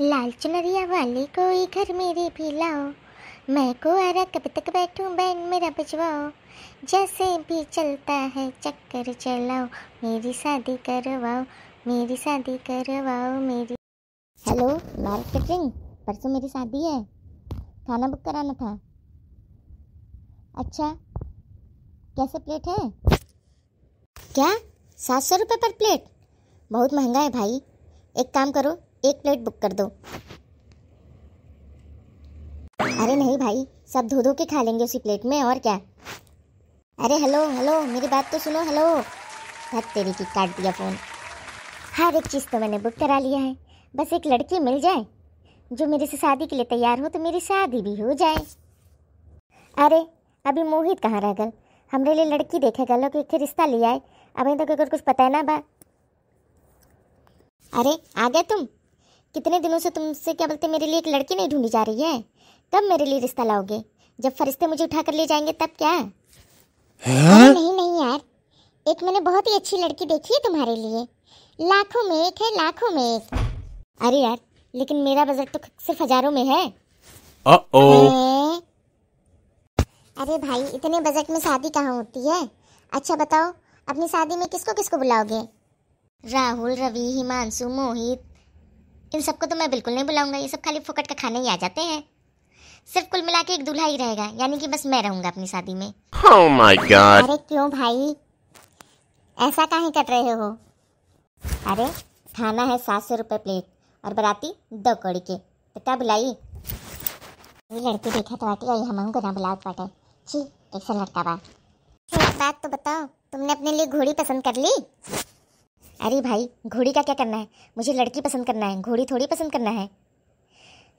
लाल चुनरिया वाले कोई घर मेरे भी लाओ मैं आरा कब तक बैठूं बैन मेरा बजवाओ जैसे भी चलता है चक्कर चलाओ मेरी शादी करवाओ मेरी शादी करवाओ मेरी हेलो लाल कैटरिंग परसों मेरी शादी है खाना बुक कराना था अच्छा कैसे प्लेट है क्या सात सौ रुपये पर प्लेट बहुत महंगा है भाई एक काम करो एक प्लेट बुक कर दो अरे नहीं भाई सब धो धो के खा लेंगे उसी प्लेट में और क्या अरे हेलो हेलो मेरी बात तो सुनो हेलो धत तेरी की काट दिया फ़ोन हर एक चीज़ तो मैंने बुक करा लिया है बस एक लड़की मिल जाए जो मेरे से शादी के लिए तैयार हो तो मेरी शादी भी हो जाए अरे अभी मोहित कहाँ रह गल हमरे लिए लड़की देखे गलो कि रिश्ता ले आए अभी तक तो अगर कुछ पता है ना बा अरे आ गए तुम कितने दिनों से तुमसे क्या बोलते मेरे लिए एक लड़की नहीं ढूंढी जा रही है कब मेरे लिए रिश्ता लाओगे जब फरिश्ते मुझे उठा कर ले जाएंगे तब क्या नहीं नहीं यार एक मैंने बहुत ही अच्छी लड़की देखी है तुम्हारे लिए लाखों में एक है लाखों में एक अरे यार लेकिन मेरा बजट तो सिर्फ हजारों में है अरे भाई इतने बजट में शादी कहाँ होती है अच्छा बताओ अपनी शादी में किसको किसको बुलाओगे राहुल रवि हिमांशु मोहित इन सबको तो मैं बिल्कुल नहीं बुलाऊंगा ये सब खाली फुकट का खाने ही आ जाते हैं सिर्फ कुल मिला के एक दूल्हा ही रहेगा यानी कि बस मैं रहूंगा अपनी शादी में oh my God. अरे क्यों भाई ऐसा कहा कर रहे हो अरे खाना है सात सौ रुपये प्लेट और बराती दो कौड़ी के तो क्या बुलाई लड़की देखा तो आती आई हम ना बुलाओ पाटे छी एक लड़का बात तो बताओ तुमने अपने लिए घोड़ी पसंद कर ली अरे भाई घोड़ी का क्या करना है मुझे लड़की पसंद करना है घोड़ी थोड़ी पसंद करना है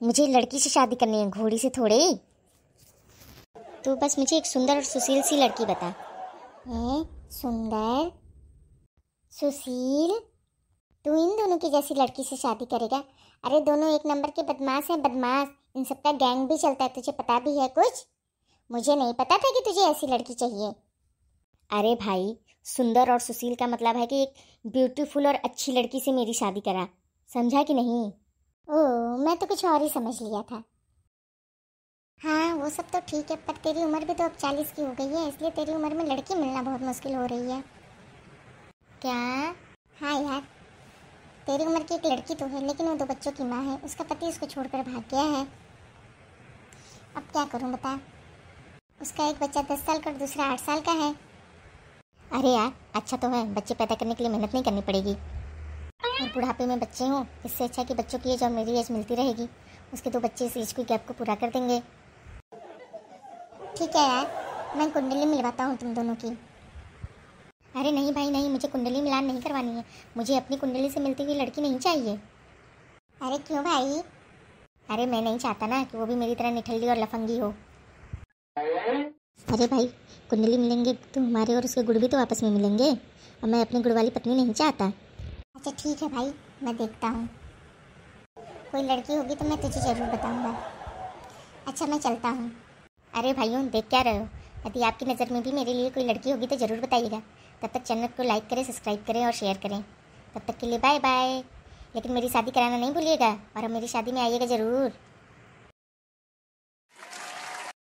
मुझे लड़की से शादी करनी है घोड़ी से थोड़े ही तो बस मुझे एक सुंदर और सुशील सी लड़की बता सुंदर सुशील तू इन दोनों की जैसी लड़की से शादी करेगा अरे दोनों एक नंबर के बदमाश हैं बदमाश इन सबका गैंग भी चलता है तुझे पता भी है कुछ मुझे नहीं पता था कि तुझे ऐसी लड़की चाहिए अरे भाई सुंदर और सुशील का मतलब है कि एक ब्यूटीफुल और अच्छी लड़की से मेरी शादी करा समझा कि नहीं ओ मैं तो कुछ और ही समझ लिया था हाँ वो सब तो ठीक है पर तेरी उम्र भी तो अब चालीस की हो गई है इसलिए तेरी उम्र में लड़की मिलना बहुत मुश्किल हो रही है क्या हाँ यार तेरी उम्र की एक लड़की तो है लेकिन वो दो बच्चों की माँ है उसका पति उसको छोड़कर भाग गया है अब क्या करूँ बता उसका एक बच्चा दस साल का और दूसरा आठ साल का है अरे यार अच्छा तो है बच्चे पैदा करने के लिए मेहनत नहीं करनी पड़ेगी और बुढ़ापे में बच्चे हों इससे अच्छा कि बच्चों की एज और मेरी एज मिलती रहेगी उसके दो बच्चे इस एज की गैप को पूरा कर देंगे ठीक है यार मैं कुंडली मिलवाता हूँ तुम दोनों की अरे नहीं भाई नहीं मुझे कुंडली मिलान नहीं करवानी है मुझे अपनी कुंडली से मिलती हुई लड़की नहीं चाहिए अरे क्यों भाई अरे मैं नहीं चाहता ना कि वो भी मेरी तरह निठल्ली और लफंगी हो अरे भाई कुंडली मिलेंगे तो हमारे और उसके गुड़ भी तो आपस में मिलेंगे और मैं अपनी गुड़ वाली पत्नी नहीं चाहता अच्छा ठीक है भाई मैं देखता हूँ कोई लड़की होगी तो मैं तुझे ज़रूर बताऊँगा अच्छा मैं चलता हूँ अरे भाइयों देख क्या रहे हो यदि आपकी नज़र में भी मेरे लिए कोई लड़की होगी तो ज़रूर बताइएगा तब तक चैनल को लाइक करें सब्सक्राइब करें और शेयर करें तब तक के लिए बाय बाय लेकिन मेरी शादी कराना नहीं भूलिएगा और मेरी शादी में आइएगा ज़रूर